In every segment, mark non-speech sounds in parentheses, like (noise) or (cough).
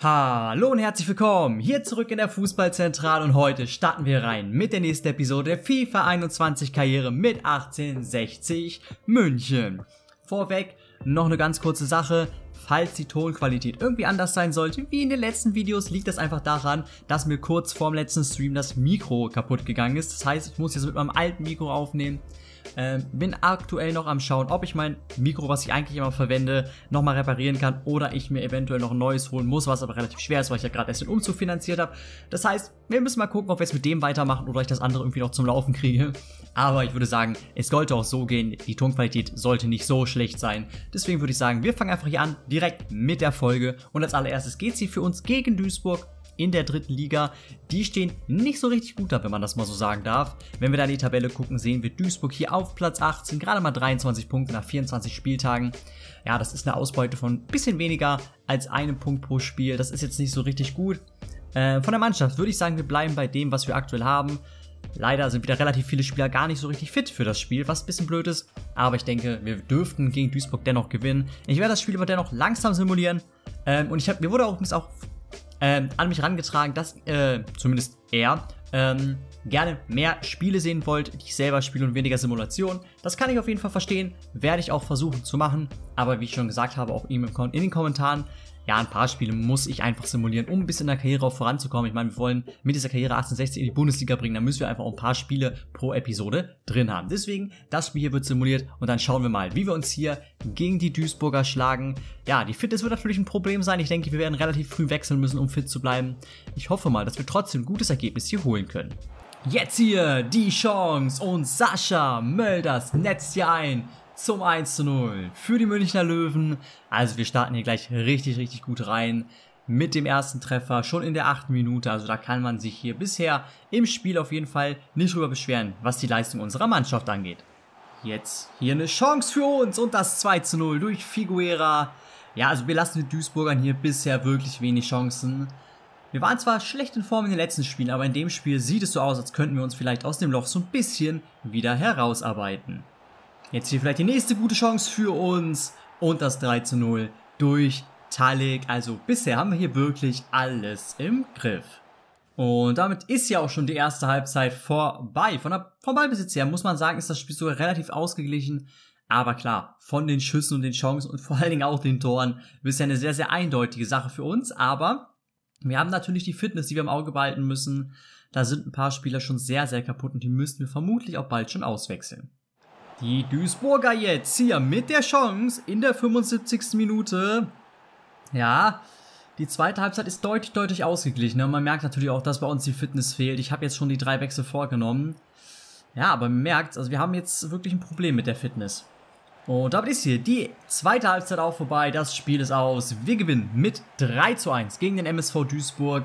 Hallo und herzlich willkommen hier zurück in der Fußballzentrale und heute starten wir rein mit der nächsten Episode der FIFA 21 Karriere mit 1860 München. Vorweg noch eine ganz kurze Sache. Falls die Tonqualität irgendwie anders sein sollte, wie in den letzten Videos, liegt das einfach daran, dass mir kurz vorm letzten Stream das Mikro kaputt gegangen ist. Das heißt, ich muss jetzt mit meinem alten Mikro aufnehmen. Ähm, bin aktuell noch am Schauen, ob ich mein Mikro, was ich eigentlich immer verwende, nochmal reparieren kann oder ich mir eventuell noch ein neues holen muss, was aber relativ schwer ist, weil ich ja gerade erst den Umzug finanziert habe. Das heißt, wir müssen mal gucken, ob wir jetzt mit dem weitermachen oder ich das andere irgendwie noch zum Laufen kriege. Aber ich würde sagen, es sollte auch so gehen. Die Tonqualität sollte nicht so schlecht sein. Deswegen würde ich sagen, wir fangen einfach hier an, direkt mit der Folge. Und als allererstes geht sie für uns gegen Duisburg in der dritten Liga. Die stehen nicht so richtig gut da, wenn man das mal so sagen darf. Wenn wir da in die Tabelle gucken, sehen wir Duisburg hier auf Platz 18, gerade mal 23 Punkte nach 24 Spieltagen. Ja, das ist eine Ausbeute von ein bisschen weniger als einem Punkt pro Spiel. Das ist jetzt nicht so richtig gut. Äh, von der Mannschaft würde ich sagen, wir bleiben bei dem, was wir aktuell haben. Leider sind wieder relativ viele Spieler gar nicht so richtig fit für das Spiel, was ein bisschen blöd ist. Aber ich denke, wir dürften gegen Duisburg dennoch gewinnen. Ich werde das Spiel aber dennoch langsam simulieren. Ähm, und ich hab, mir wurde auch, auch ähm, an mich herangetragen, dass äh, zumindest er ähm, gerne mehr Spiele sehen wollt, die ich selber spiele und weniger Simulationen. Das kann ich auf jeden Fall verstehen, werde ich auch versuchen zu machen. Aber wie ich schon gesagt habe, auch ihm in den Kommentaren, ja, ein paar Spiele muss ich einfach simulieren, um ein bisschen in der Karriere auch voranzukommen. Ich meine, wir wollen mit dieser Karriere 1860 in die Bundesliga bringen, da müssen wir einfach auch ein paar Spiele pro Episode drin haben. Deswegen, das Spiel hier wird simuliert und dann schauen wir mal, wie wir uns hier gegen die Duisburger schlagen. Ja, die Fitness wird natürlich ein Problem sein. Ich denke, wir werden relativ früh wechseln müssen, um fit zu bleiben. Ich hoffe mal, dass wir trotzdem ein gutes Ergebnis hier holen können. Jetzt hier die Chance und Sascha Mölders netzt hier ein zum 1 zu 0 für die Münchner Löwen. Also wir starten hier gleich richtig, richtig gut rein mit dem ersten Treffer schon in der achten Minute. Also da kann man sich hier bisher im Spiel auf jeden Fall nicht drüber beschweren, was die Leistung unserer Mannschaft angeht. Jetzt hier eine Chance für uns und das 2 zu 0 durch Figuera. Ja, also wir lassen den Duisburgern hier bisher wirklich wenig Chancen. Wir waren zwar schlecht in Form in den letzten Spielen, aber in dem Spiel sieht es so aus, als könnten wir uns vielleicht aus dem Loch so ein bisschen wieder herausarbeiten. Jetzt hier vielleicht die nächste gute Chance für uns. Und das 3 zu 0 durch Talik. Also bisher haben wir hier wirklich alles im Griff. Und damit ist ja auch schon die erste Halbzeit vorbei. Von der, vom Ballbesitz her muss man sagen, ist das Spiel sogar relativ ausgeglichen. Aber klar, von den Schüssen und den Chancen und vor allen Dingen auch den Toren bisher eine sehr, sehr eindeutige Sache für uns. Aber wir haben natürlich die Fitness, die wir im Auge behalten müssen. Da sind ein paar Spieler schon sehr, sehr kaputt und die müssten wir vermutlich auch bald schon auswechseln. Die Duisburger jetzt hier mit der Chance in der 75. Minute. Ja, die zweite Halbzeit ist deutlich, deutlich ausgeglichen. man merkt natürlich auch, dass bei uns die Fitness fehlt. Ich habe jetzt schon die drei Wechsel vorgenommen. Ja, aber man merkt, also wir haben jetzt wirklich ein Problem mit der Fitness. Und damit ist hier die zweite Halbzeit auch vorbei. Das Spiel ist aus. Wir gewinnen mit 3 zu 1 gegen den MSV Duisburg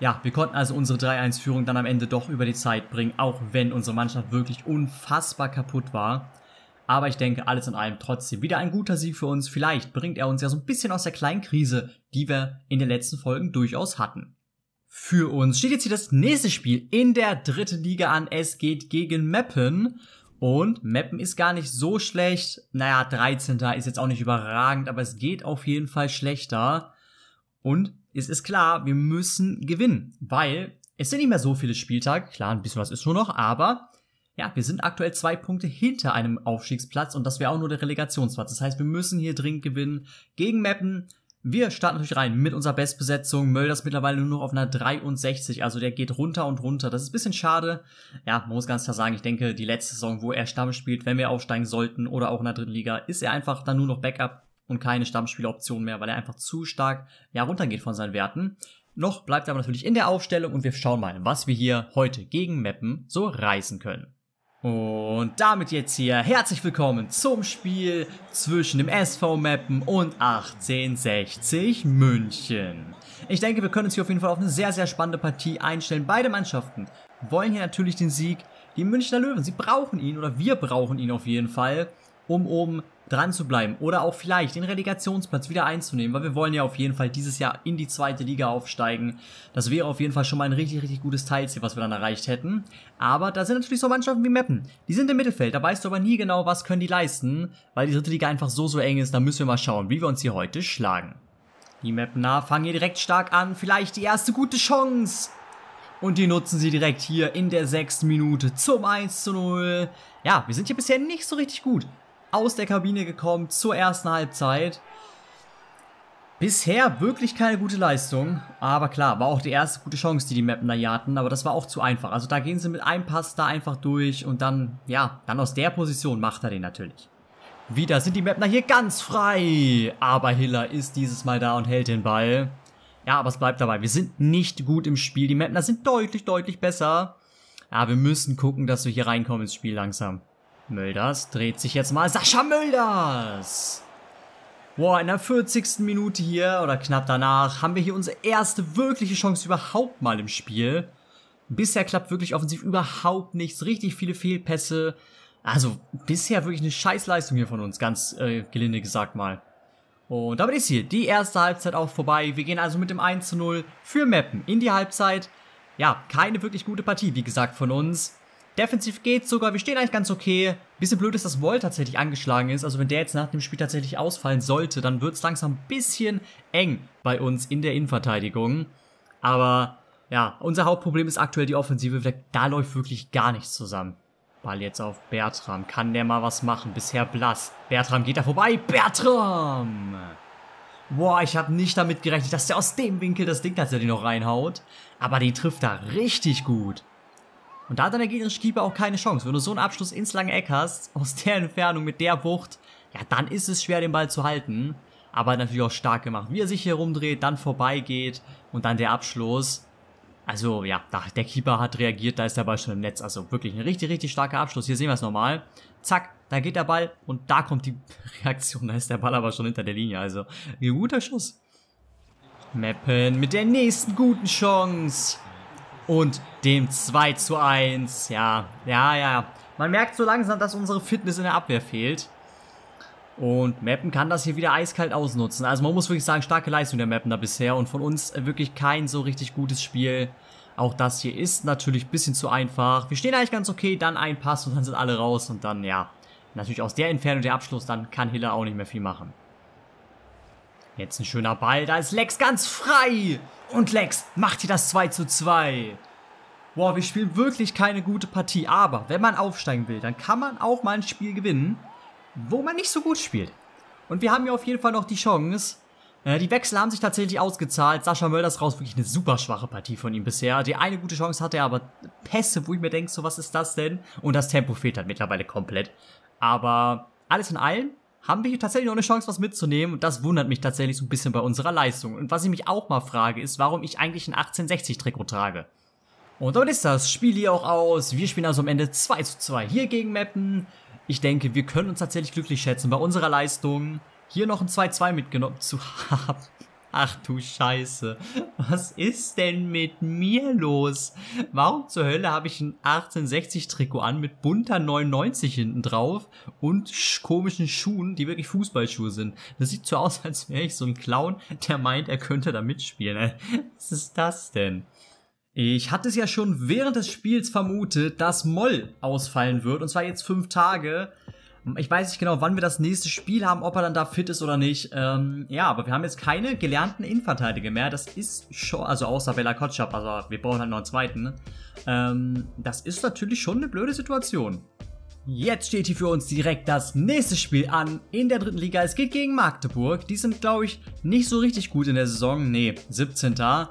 ja, wir konnten also unsere 3-1-Führung dann am Ende doch über die Zeit bringen, auch wenn unsere Mannschaft wirklich unfassbar kaputt war. Aber ich denke, alles in allem trotzdem wieder ein guter Sieg für uns. Vielleicht bringt er uns ja so ein bisschen aus der kleinen Krise, die wir in den letzten Folgen durchaus hatten. Für uns steht jetzt hier das nächste Spiel in der dritten Liga an. Es geht gegen Meppen. Und Meppen ist gar nicht so schlecht. Naja, 13. ist jetzt auch nicht überragend, aber es geht auf jeden Fall schlechter. Und es ist klar, wir müssen gewinnen, weil es sind nicht mehr so viele Spieltage. Klar, ein bisschen was ist nur noch, aber ja, wir sind aktuell zwei Punkte hinter einem Aufstiegsplatz und das wäre auch nur der Relegationsplatz. Das heißt, wir müssen hier dringend gewinnen gegen Mappen. Wir starten natürlich rein mit unserer Bestbesetzung. Mölders ist mittlerweile nur noch auf einer 63, also der geht runter und runter. Das ist ein bisschen schade. Ja, man muss ganz klar sagen, ich denke, die letzte Saison, wo er Stamm spielt, wenn wir aufsteigen sollten oder auch in der dritten Liga, ist er einfach dann nur noch Backup und keine Stammspieleroption mehr, weil er einfach zu stark ja, runtergeht von seinen Werten. Noch bleibt er aber natürlich in der Aufstellung und wir schauen mal, was wir hier heute gegen Mappen so reißen können. Und damit jetzt hier herzlich willkommen zum Spiel zwischen dem SV Mappen und 1860 München. Ich denke, wir können uns hier auf jeden Fall auf eine sehr, sehr spannende Partie einstellen. Beide Mannschaften wollen hier natürlich den Sieg. Die Münchner Löwen, sie brauchen ihn oder wir brauchen ihn auf jeden Fall, um oben dran zu bleiben oder auch vielleicht den Relegationsplatz wieder einzunehmen, weil wir wollen ja auf jeden Fall dieses Jahr in die zweite Liga aufsteigen. Das wäre auf jeden Fall schon mal ein richtig, richtig gutes Teilziel, was wir dann erreicht hätten. Aber da sind natürlich so Mannschaften wie Meppen. Die sind im Mittelfeld, da weißt du aber nie genau, was können die leisten, weil die dritte Liga einfach so, so eng ist. Da müssen wir mal schauen, wie wir uns hier heute schlagen. Die Meppner fangen hier direkt stark an. Vielleicht die erste gute Chance. Und die nutzen sie direkt hier in der sechsten Minute zum 1 zu 0. Ja, wir sind hier bisher nicht so richtig gut aus der Kabine gekommen zur ersten Halbzeit. Bisher wirklich keine gute Leistung, aber klar, war auch die erste gute Chance, die die Mapner hier hatten, aber das war auch zu einfach. Also da gehen sie mit einem Pass da einfach durch und dann, ja, dann aus der Position macht er den natürlich. Wieder sind die Mapner hier ganz frei, aber Hiller ist dieses Mal da und hält den Ball. Ja, aber es bleibt dabei, wir sind nicht gut im Spiel, die Mapner sind deutlich, deutlich besser. Ja, wir müssen gucken, dass wir hier reinkommen ins Spiel langsam. Mölders dreht sich jetzt mal. Sascha Mölders! Boah, in der 40. Minute hier oder knapp danach haben wir hier unsere erste wirkliche Chance überhaupt mal im Spiel. Bisher klappt wirklich offensiv überhaupt nichts. Richtig viele Fehlpässe. Also bisher wirklich eine Scheißleistung hier von uns, ganz äh, gelinde gesagt mal. Und damit ist hier die erste Halbzeit auch vorbei. Wir gehen also mit dem 1 zu 0 für Mappen in die Halbzeit. Ja, keine wirklich gute Partie, wie gesagt, von uns. Defensiv geht's sogar, wir stehen eigentlich ganz okay. Bisschen blöd ist, dass Wall tatsächlich angeschlagen ist. Also wenn der jetzt nach dem Spiel tatsächlich ausfallen sollte, dann wird's langsam ein bisschen eng bei uns in der Innenverteidigung. Aber ja, unser Hauptproblem ist aktuell die Offensive. Da läuft wirklich gar nichts zusammen. Ball jetzt auf Bertram. Kann der mal was machen? Bisher blass. Bertram geht da vorbei. Bertram! Boah, ich habe nicht damit gerechnet, dass der aus dem Winkel das Ding tatsächlich noch reinhaut. Aber die trifft da richtig gut. Und da hat dann der gegnerische Keeper auch keine Chance. Wenn du so einen Abschluss ins lange Eck hast, (laughs) aus der Entfernung, mit der Wucht, ja, dann ist es schwer, den Ball zu halten. Aber natürlich auch stark gemacht. Wie er sich hier rumdreht, dann vorbeigeht und dann der Abschluss. Also ja, da, der Keeper hat reagiert, da ist der Ball schon im Netz. Also wirklich ein richtig, richtig starker Abschluss. Hier sehen wir es nochmal. Zack, da geht der Ball und da kommt die (laughs) Reaktion. Da ist der Ball aber schon hinter der Linie. Also ein guter Schuss. Mappen mit der nächsten guten Chance und dem 2 zu 1. Ja, ja, ja. Man merkt so langsam, dass unsere Fitness in der Abwehr fehlt. Und Mappen kann das hier wieder eiskalt ausnutzen. Also man muss wirklich sagen, starke Leistung der Mappen da bisher und von uns äh, wirklich kein so richtig gutes Spiel. Auch das hier ist natürlich ein bisschen zu einfach. Wir stehen eigentlich ganz okay, dann ein Pass und dann sind alle raus und dann, ja, natürlich aus der Entfernung der Abschluss, dann kann Hiller auch nicht mehr viel machen. Jetzt ein schöner Ball, da ist Lex ganz frei. Und Lex macht hier das 2 zu 2. Boah, wir spielen wirklich keine gute Partie. Aber wenn man aufsteigen will, dann kann man auch mal ein Spiel gewinnen, wo man nicht so gut spielt. Und wir haben hier auf jeden Fall noch die Chance. Äh, die Wechsel haben sich tatsächlich ausgezahlt. Sascha Mölders raus, wirklich eine super schwache Partie von ihm bisher. Die eine gute Chance hatte er, aber Pässe, wo ich mir denke, so was ist das denn? Und das Tempo fehlt halt mittlerweile komplett. Aber alles in allem, haben wir hier tatsächlich noch eine Chance, was mitzunehmen. Und das wundert mich tatsächlich so ein bisschen bei unserer Leistung. Und was ich mich auch mal frage, ist, warum ich eigentlich ein 1860-Trikot trage. Und damit ist das Spiel hier auch aus. Wir spielen also am Ende 2 zu 2 hier gegen Mappen. Ich denke, wir können uns tatsächlich glücklich schätzen bei unserer Leistung, hier noch ein 2-2 mitgenommen zu (laughs) haben. Ach du Scheiße, was ist denn mit mir los? Warum zur Hölle habe ich ein 1860-Trikot an mit bunter 99 hinten drauf und komischen Schuhen, die wirklich Fußballschuhe sind? Das sieht so aus, als wäre ich so ein Clown, der meint, er könnte da mitspielen. Äh, was ist das denn? Ich hatte es ja schon während des Spiels vermutet, dass Moll ausfallen wird, und zwar jetzt fünf Tage. Ich weiß nicht genau, wann wir das nächste Spiel haben, ob er dann da fit ist oder nicht. Ähm, ja, aber wir haben jetzt keine gelernten Innenverteidiger mehr. Das ist schon, also außer Bella Kotschap, also wir brauchen halt noch einen zweiten. Ähm, das ist natürlich schon eine blöde Situation. Jetzt steht hier für uns direkt das nächste Spiel an in der dritten Liga. Es geht gegen Magdeburg. Die sind, glaube ich, nicht so richtig gut in der Saison. Nee, 17. Aber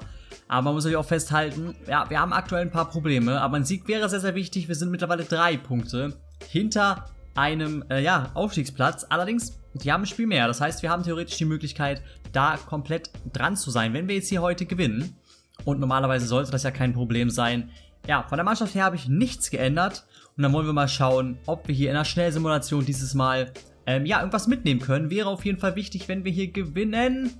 man muss natürlich auch festhalten, ja, wir haben aktuell ein paar Probleme. Aber ein Sieg wäre sehr, sehr wichtig. Wir sind mittlerweile drei Punkte hinter einem äh, ja, Aufstiegsplatz. Allerdings, die haben ein Spiel mehr. Das heißt, wir haben theoretisch die Möglichkeit, da komplett dran zu sein, wenn wir jetzt hier heute gewinnen. Und normalerweise sollte das ja kein Problem sein. Ja, von der Mannschaft her habe ich nichts geändert. Und dann wollen wir mal schauen, ob wir hier in der Schnellsimulation dieses Mal ähm, ja, irgendwas mitnehmen können. Wäre auf jeden Fall wichtig, wenn wir hier gewinnen.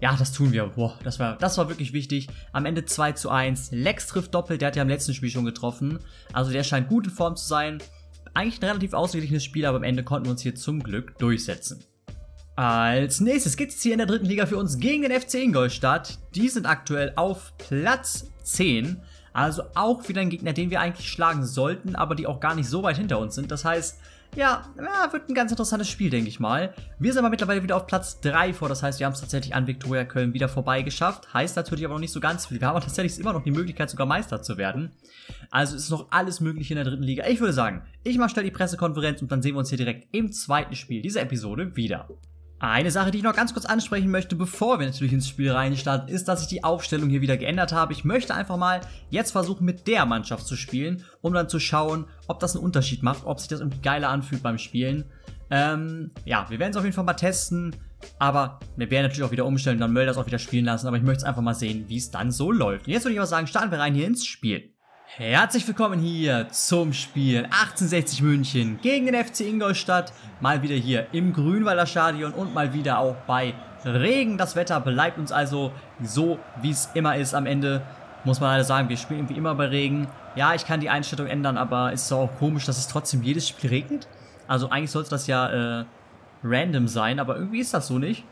Ja, das tun wir. Boah, das war, das war wirklich wichtig. Am Ende 2 zu 1. Lex trifft doppelt. Der hat ja im letzten Spiel schon getroffen. Also der scheint gut in Form zu sein eigentlich ein relativ ausgeglichenes Spiel, aber am Ende konnten wir uns hier zum Glück durchsetzen. Als nächstes geht es hier in der dritten Liga für uns gegen den FC Ingolstadt. Die sind aktuell auf Platz 10. Also auch wieder ein Gegner, den wir eigentlich schlagen sollten, aber die auch gar nicht so weit hinter uns sind. Das heißt, ja, ja, wird ein ganz interessantes Spiel, denke ich mal. Wir sind aber mittlerweile wieder auf Platz 3 vor, das heißt, wir haben es tatsächlich an Viktoria Köln wieder vorbeigeschafft. Heißt natürlich aber noch nicht so ganz viel. Wir haben tatsächlich immer noch die Möglichkeit, sogar Meister zu werden. Also ist noch alles möglich in der dritten Liga. Ich würde sagen, ich mache schnell die Pressekonferenz und dann sehen wir uns hier direkt im zweiten Spiel dieser Episode wieder. Eine Sache, die ich noch ganz kurz ansprechen möchte, bevor wir natürlich ins Spiel reinstarten, ist, dass ich die Aufstellung hier wieder geändert habe. Ich möchte einfach mal jetzt versuchen, mit der Mannschaft zu spielen, um dann zu schauen, ob das einen Unterschied macht, ob sich das irgendwie geiler anfühlt beim Spielen. Ähm, ja, wir werden es auf jeden Fall mal testen, aber wir werden natürlich auch wieder umstellen und dann Mölders auch wieder spielen lassen, aber ich möchte es einfach mal sehen, wie es dann so läuft. Und jetzt würde ich aber sagen, starten wir rein hier ins Spiel. Herzlich willkommen hier zum Spiel 1860 München gegen den FC Ingolstadt. Mal wieder hier im Grünwalder Stadion und mal wieder auch bei Regen. Das Wetter bleibt uns also so, wie es immer ist am Ende. Muss man leider sagen, wir spielen wie immer bei Regen. Ja, ich kann die Einstellung ändern, aber ist auch komisch, dass es trotzdem jedes Spiel regnet. Also eigentlich sollte das ja äh, random sein, aber irgendwie ist das so nicht.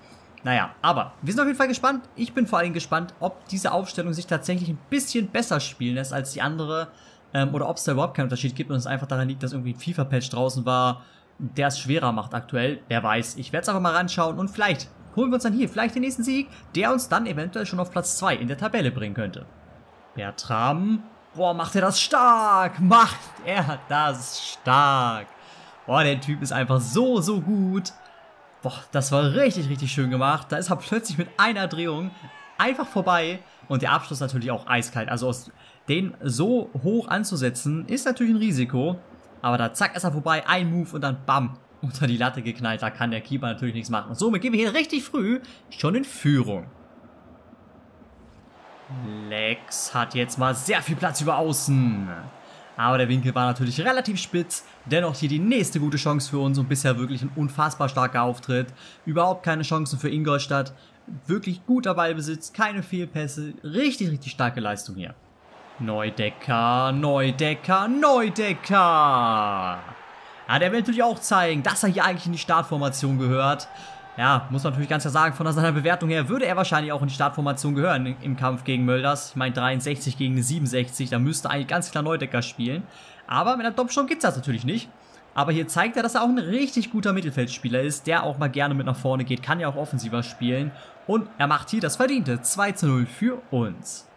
Naja, aber wir sind auf jeden Fall gespannt. Ich bin vor allem gespannt, ob diese Aufstellung sich tatsächlich ein bisschen besser spielen lässt als die andere. Ähm, oder ob es da überhaupt keinen Unterschied gibt und es einfach daran liegt, dass irgendwie ein FIFA-Patch draußen war, der es schwerer macht aktuell. Wer weiß. Ich werde es einfach mal reinschauen und vielleicht holen wir uns dann hier vielleicht den nächsten Sieg, der uns dann eventuell schon auf Platz 2 in der Tabelle bringen könnte. Bertram. Boah, macht er das stark. Macht er das stark. Boah, der Typ ist einfach so, so gut. Boah, das war richtig, richtig schön gemacht. Da ist er plötzlich mit einer Drehung einfach vorbei. Und der Abschluss natürlich auch eiskalt. Also aus den so hoch anzusetzen, ist natürlich ein Risiko. Aber da zack ist er vorbei, ein Move und dann bam, unter die Latte geknallt. Da kann der Keeper natürlich nichts machen. Und somit gehen wir hier richtig früh schon in Führung. Lex hat jetzt mal sehr viel Platz über außen. Aber der Winkel war natürlich relativ spitz. Dennoch hier die nächste gute Chance für uns und bisher wirklich ein unfassbar starker Auftritt. Überhaupt keine Chancen für Ingolstadt. Wirklich guter Ballbesitz, keine Fehlpässe. Richtig, richtig starke Leistung hier. Neudecker, Neudecker, Neudecker. Ja, der will natürlich auch zeigen, dass er hier eigentlich in die Startformation gehört ja, muss man natürlich ganz klar sagen, von seiner Bewertung her würde er wahrscheinlich auch in die Startformation gehören im Kampf gegen Mölders. Ich meine 63 gegen 67, da müsste eigentlich ganz klar Neudecker spielen. Aber mit einem Doppelsturm gibt es das natürlich nicht. Aber hier zeigt er, dass er auch ein richtig guter Mittelfeldspieler ist, der auch mal gerne mit nach vorne geht, kann ja auch offensiver spielen. Und er macht hier das Verdiente 2 zu 0 für uns.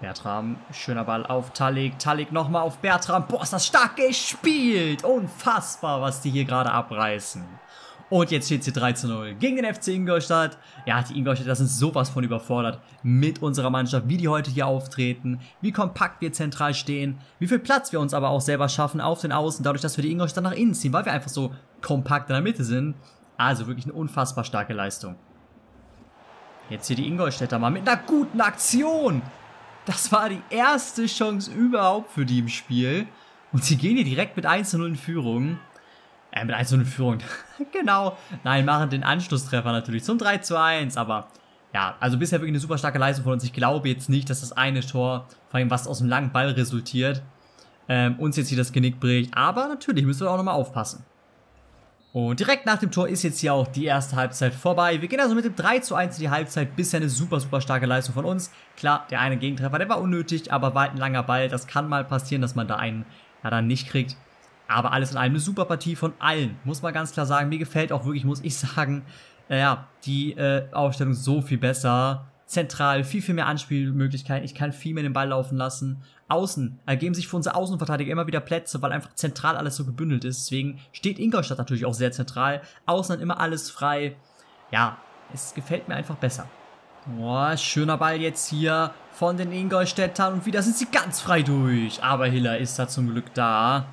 Bertram, schöner Ball auf Talik. Talik nochmal auf Bertram. Boah, ist das stark gespielt. Unfassbar, was die hier gerade abreißen. Und jetzt steht sie 3 zu 0 gegen den FC Ingolstadt. Ja, die Ingolstädter sind sowas von überfordert mit unserer Mannschaft, wie die heute hier auftreten, wie kompakt wir zentral stehen, wie viel Platz wir uns aber auch selber schaffen auf den Außen, dadurch, dass wir die Ingolstadt nach innen ziehen, weil wir einfach so kompakt in der Mitte sind. Also wirklich eine unfassbar starke Leistung. Jetzt hier die Ingolstädter mal mit einer guten Aktion. Das war die erste Chance überhaupt für die im Spiel. Und sie gehen hier direkt mit 1 zu 0 in Führung. Äh, mit 1 in Führung. (laughs) genau. Nein, machen den Anschlusstreffer natürlich zum 3 zu 1. Aber ja, also bisher wirklich eine super starke Leistung von uns. Ich glaube jetzt nicht, dass das eine Tor, vor allem was aus dem langen Ball resultiert, ähm, uns jetzt hier das Genick bricht. Aber natürlich müssen wir auch nochmal aufpassen. Und direkt nach dem Tor ist jetzt hier auch die erste Halbzeit vorbei. Wir gehen also mit dem 3 zu 1 in die Halbzeit. Bisher eine super, super starke Leistung von uns. Klar, der eine Gegentreffer, der war unnötig, aber war halt ein langer Ball. Das kann mal passieren, dass man da einen ja, dann nicht kriegt. Aber alles in allem eine super Partie von allen, muss man ganz klar sagen. Mir gefällt auch wirklich, muss ich (laughs) sagen, ja, die äh, Aufstellung so viel besser. Zentral, viel, viel mehr Anspielmöglichkeiten. Ich kann viel mehr den Ball laufen lassen. Außen ergeben sich für unsere Außenverteidiger immer wieder Plätze, weil einfach zentral alles so gebündelt ist. Deswegen steht Ingolstadt natürlich auch sehr zentral. Außen dann immer alles frei. Ja, es gefällt mir einfach besser. Boah, schöner Ball jetzt hier von den Ingolstädtern. Und wieder sind sie ganz frei durch. Aber Hiller ist da zum Glück da.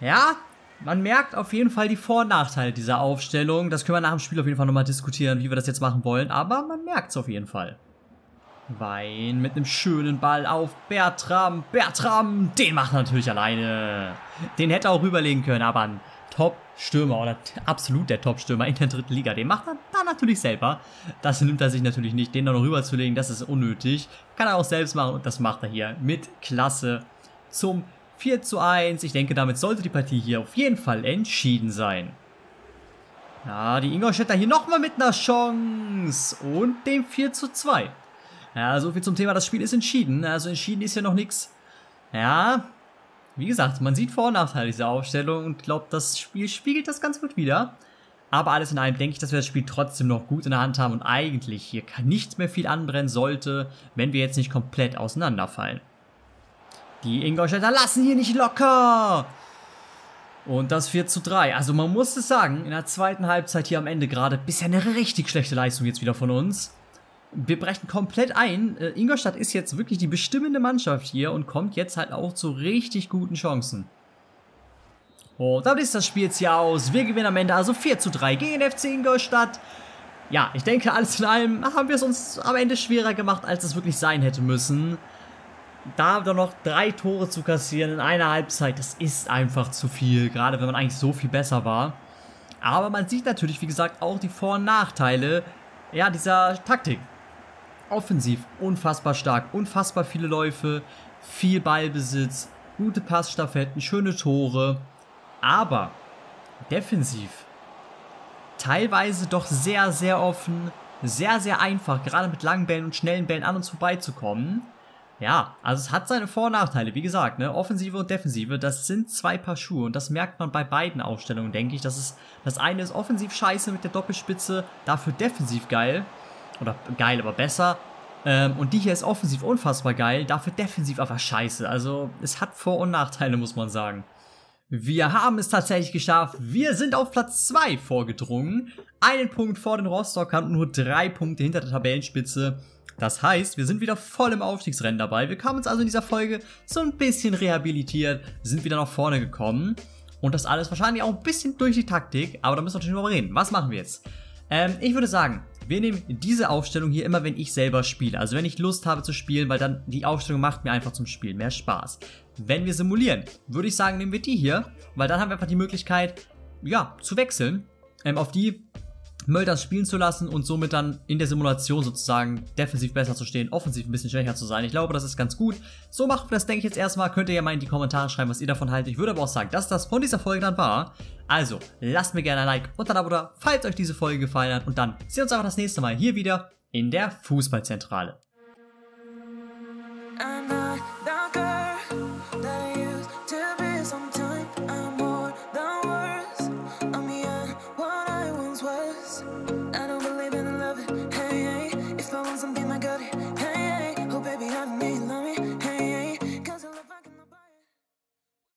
Ja, man merkt auf jeden Fall die Vor- und Nachteile dieser Aufstellung. Das können wir nach dem Spiel auf jeden Fall nochmal diskutieren, wie wir das jetzt machen wollen. Aber man merkt es auf jeden Fall. Wein mit einem schönen Ball auf Bertram. Bertram, den macht er natürlich alleine. Den hätte er auch rüberlegen können, aber ein Top-Stürmer oder absolut der Top-Stürmer in der dritten Liga, den macht er dann natürlich selber. Das nimmt er sich natürlich nicht. Den da noch rüberzulegen, das ist unnötig. Kann er auch selbst machen und das macht er hier mit Klasse zum 4 zu 1. Ich denke, damit sollte die Partie hier auf jeden Fall entschieden sein. Ja, die Ingolstädter hier nochmal mit einer Chance. Und dem 4 zu 2. Ja, so viel zum Thema, das Spiel ist entschieden. Also entschieden ist ja noch nichts. Ja, wie gesagt, man sieht Vor- und Nachteile dieser Aufstellung und glaubt, das Spiel spiegelt das ganz gut wieder. Aber alles in allem denke ich, dass wir das Spiel trotzdem noch gut in der Hand haben und eigentlich hier nichts mehr viel anbrennen sollte, wenn wir jetzt nicht komplett auseinanderfallen. Die Ingolstädter lassen hier nicht locker. Und das 4 zu 3. Also man muss es sagen, in der zweiten Halbzeit hier am Ende gerade bisher eine richtig schlechte Leistung jetzt wieder von uns. Wir brechen komplett ein. Äh, Ingolstadt ist jetzt wirklich die bestimmende Mannschaft hier und kommt jetzt halt auch zu richtig guten Chancen. Und damit ist das Spiel jetzt hier aus. Wir gewinnen am Ende also 4 zu 3 gegen FC Ingolstadt. Ja, ich denke, alles in allem haben wir es uns am Ende schwerer gemacht, als es wirklich sein hätte müssen da dann noch drei Tore zu kassieren in einer Halbzeit, das ist einfach zu viel, gerade wenn man eigentlich so viel besser war. Aber man sieht natürlich, wie gesagt, auch die Vor- und Nachteile ja, dieser Taktik. Offensiv unfassbar stark, unfassbar viele Läufe, viel Ballbesitz, gute Passstaffetten, schöne Tore. Aber defensiv teilweise doch sehr, sehr offen, sehr, sehr einfach, gerade mit langen Bällen und schnellen Bällen an uns vorbeizukommen. Ja, also es hat seine Vor- und Nachteile. Wie gesagt, ne, Offensive und Defensive, das sind zwei Paar Schuhe und das merkt man bei beiden Aufstellungen, denke ich. Das, ist, das eine ist offensiv scheiße mit der Doppelspitze, dafür defensiv geil. Oder geil, aber besser. Ähm, und die hier ist offensiv unfassbar geil, dafür defensiv aber scheiße. Also es hat Vor- und Nachteile, muss man sagen. Wir haben es tatsächlich geschafft. Wir sind auf Platz 2 vorgedrungen. Einen Punkt vor den Rostockern und nur drei Punkte hinter der Tabellenspitze. Das heißt, wir sind wieder voll im Aufstiegsrennen dabei. Wir haben uns also in dieser Folge so ein bisschen rehabilitiert, sind wieder nach vorne gekommen. Und das alles wahrscheinlich auch ein bisschen durch die Taktik, aber da müssen wir natürlich drüber reden. Was machen wir jetzt? Ähm, ich würde sagen, wir nehmen diese Aufstellung hier immer, wenn ich selber spiele. Also wenn ich Lust habe zu spielen, weil dann die Aufstellung macht mir einfach zum Spielen mehr Spaß. Wenn wir simulieren, würde ich sagen, nehmen wir die hier, weil dann haben wir einfach die Möglichkeit, ja, zu wechseln. Ähm, auf die Mölders spielen zu lassen und somit dann in der Simulation sozusagen defensiv besser zu stehen, offensiv ein bisschen schwächer zu sein. Ich glaube, das ist ganz gut. So macht wir das, denke ich, jetzt erstmal. Könnt ihr ja mal in die Kommentare schreiben, was ihr davon haltet. Ich würde aber auch sagen, dass das von dieser Folge dann war. Also, lasst mir gerne ein Like und ein Abo da, falls euch diese Folge gefallen hat. Und dann sehen wir uns einfach das nächste Mal hier wieder in der Fußballzentrale.